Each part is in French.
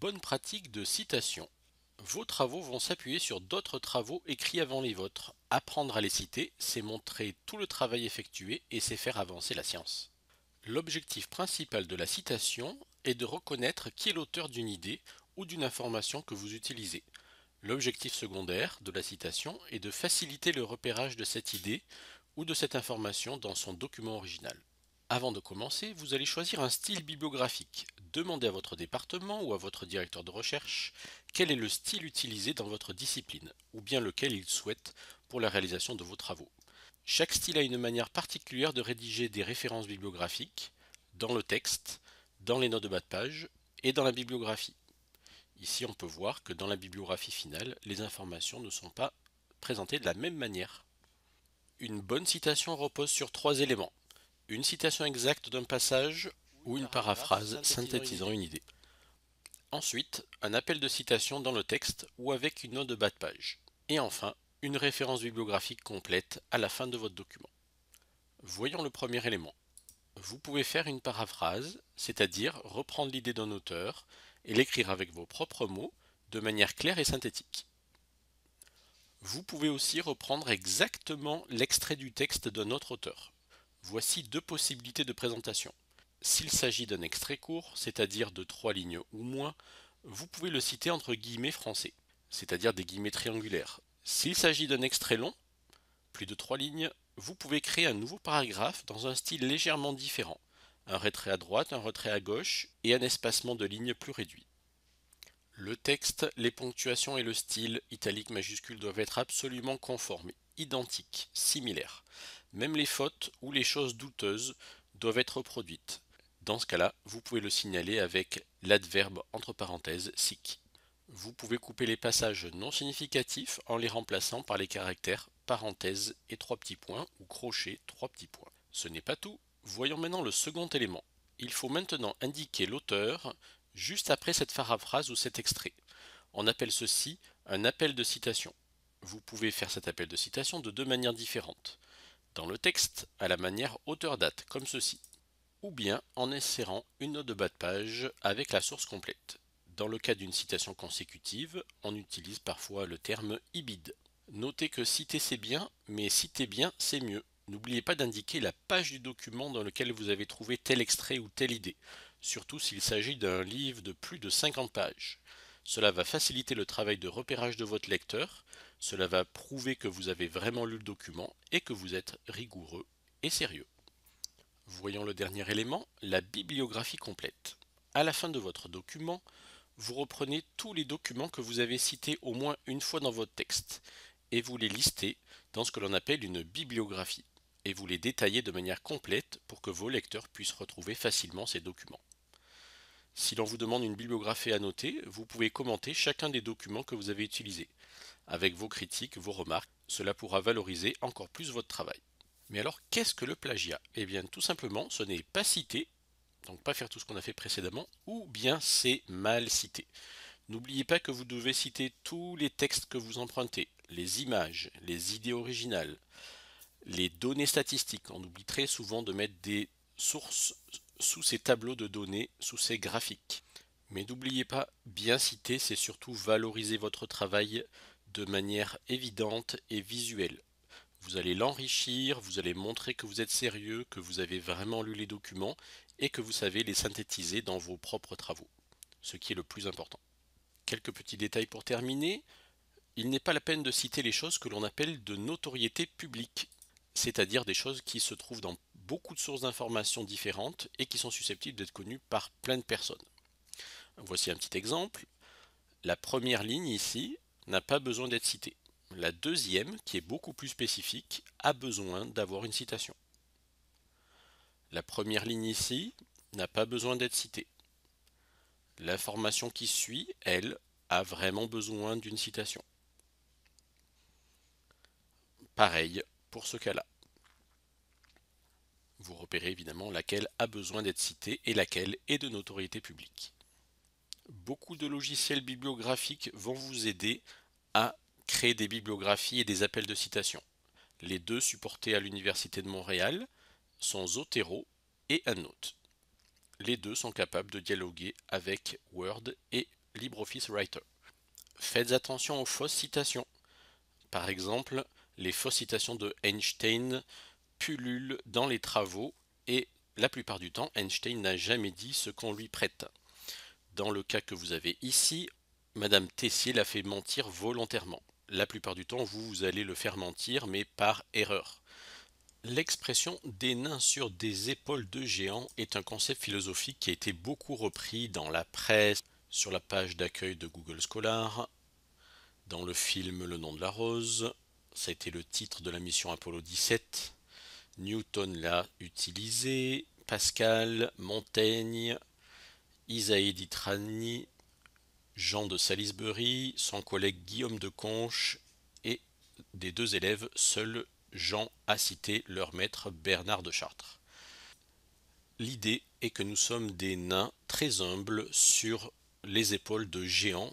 Bonne pratique de citation. Vos travaux vont s'appuyer sur d'autres travaux écrits avant les vôtres. Apprendre à les citer, c'est montrer tout le travail effectué et c'est faire avancer la science. L'objectif principal de la citation est de reconnaître qui est l'auteur d'une idée ou d'une information que vous utilisez. L'objectif secondaire de la citation est de faciliter le repérage de cette idée ou de cette information dans son document original. Avant de commencer, vous allez choisir un style bibliographique. Demandez à votre département ou à votre directeur de recherche quel est le style utilisé dans votre discipline, ou bien lequel il souhaite pour la réalisation de vos travaux. Chaque style a une manière particulière de rédiger des références bibliographiques, dans le texte, dans les notes de bas de page et dans la bibliographie. Ici, on peut voir que dans la bibliographie finale, les informations ne sont pas présentées de la même manière. Une bonne citation repose sur trois éléments. Une citation exacte d'un passage ou une paraphrase synthétisant une idée. Ensuite, un appel de citation dans le texte ou avec une note de bas de page. Et enfin, une référence bibliographique complète à la fin de votre document. Voyons le premier élément. Vous pouvez faire une paraphrase, c'est-à-dire reprendre l'idée d'un auteur et l'écrire avec vos propres mots de manière claire et synthétique. Vous pouvez aussi reprendre exactement l'extrait du texte d'un autre auteur. Voici deux possibilités de présentation. S'il s'agit d'un extrait court, c'est-à-dire de trois lignes ou moins, vous pouvez le citer entre guillemets français, c'est-à-dire des guillemets triangulaires. S'il s'agit d'un extrait long, plus de trois lignes, vous pouvez créer un nouveau paragraphe dans un style légèrement différent, un retrait à droite, un retrait à gauche et un espacement de lignes plus réduit. Le texte, les ponctuations et le style, italique, majuscule, doivent être absolument conformes, identiques, similaires. Même les fautes ou les choses douteuses doivent être reproduites. Dans ce cas-là, vous pouvez le signaler avec l'adverbe entre parenthèses sic. Vous pouvez couper les passages non significatifs en les remplaçant par les caractères parenthèses et trois petits points ou crochets trois petits points. Ce n'est pas tout. Voyons maintenant le second élément. Il faut maintenant indiquer l'auteur juste après cette paraphrase ou cet extrait. On appelle ceci un appel de citation. Vous pouvez faire cet appel de citation de deux manières différentes dans le texte à la manière auteur date, comme ceci, ou bien en insérant une note de bas de page avec la source complète. Dans le cas d'une citation consécutive, on utilise parfois le terme ibid. Notez que citer c'est bien, mais citer bien c'est mieux. N'oubliez pas d'indiquer la page du document dans lequel vous avez trouvé tel extrait ou telle idée, surtout s'il s'agit d'un livre de plus de 50 pages. Cela va faciliter le travail de repérage de votre lecteur, cela va prouver que vous avez vraiment lu le document et que vous êtes rigoureux et sérieux. Voyons le dernier élément, la bibliographie complète. À la fin de votre document, vous reprenez tous les documents que vous avez cités au moins une fois dans votre texte et vous les listez dans ce que l'on appelle une bibliographie et vous les détaillez de manière complète pour que vos lecteurs puissent retrouver facilement ces documents. Si l'on vous demande une bibliographie à noter, vous pouvez commenter chacun des documents que vous avez utilisés. Avec vos critiques, vos remarques, cela pourra valoriser encore plus votre travail. Mais alors, qu'est-ce que le plagiat Eh bien, tout simplement, ce n'est pas cité, donc pas faire tout ce qu'on a fait précédemment, ou bien c'est mal cité. N'oubliez pas que vous devez citer tous les textes que vous empruntez, les images, les idées originales, les données statistiques. On oublie très souvent de mettre des sources sous ces tableaux de données, sous ces graphiques. Mais n'oubliez pas, bien citer, c'est surtout valoriser votre travail de manière évidente et visuelle. Vous allez l'enrichir, vous allez montrer que vous êtes sérieux, que vous avez vraiment lu les documents et que vous savez les synthétiser dans vos propres travaux, ce qui est le plus important. Quelques petits détails pour terminer. Il n'est pas la peine de citer les choses que l'on appelle de notoriété publique, c'est-à-dire des choses qui se trouvent dans beaucoup de sources d'informations différentes et qui sont susceptibles d'être connues par plein de personnes. Voici un petit exemple. La première ligne ici n'a pas besoin d'être citée. La deuxième, qui est beaucoup plus spécifique, a besoin d'avoir une citation. La première ligne ici n'a pas besoin d'être citée. L'information qui suit, elle, a vraiment besoin d'une citation. Pareil pour ce cas-là. Vous repérez évidemment laquelle a besoin d'être citée et laquelle est de notoriété publique. Beaucoup de logiciels bibliographiques vont vous aider à créer des bibliographies et des appels de citation. Les deux supportés à l'Université de Montréal sont Zotero et EndNote. Les deux sont capables de dialoguer avec Word et LibreOffice Writer. Faites attention aux fausses citations. Par exemple, les fausses citations de Einstein pullule dans les travaux et la plupart du temps, Einstein n'a jamais dit ce qu'on lui prête. Dans le cas que vous avez ici, Madame Tessier l'a fait mentir volontairement. La plupart du temps, vous, vous allez le faire mentir, mais par erreur. L'expression des nains sur des épaules de géants est un concept philosophique qui a été beaucoup repris dans la presse, sur la page d'accueil de Google Scholar, dans le film Le nom de la rose, ça a été le titre de la mission Apollo 17, Newton l'a utilisé, Pascal, Montaigne, Isaïe d'Itrani, Jean de Salisbury, son collègue Guillaume de Conche et des deux élèves, seul Jean a cité leur maître Bernard de Chartres. L'idée est que nous sommes des nains très humbles sur les épaules de géants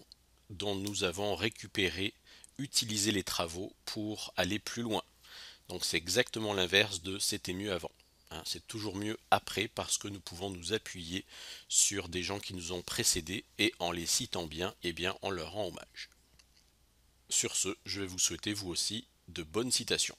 dont nous avons récupéré, utilisé les travaux pour aller plus loin. Donc c'est exactement l'inverse de c'était mieux avant. Hein. c'est toujours mieux après parce que nous pouvons nous appuyer sur des gens qui nous ont précédés et en les citant bien, et eh bien on leur rend hommage. Sur ce, je vais vous souhaiter vous aussi de bonnes citations.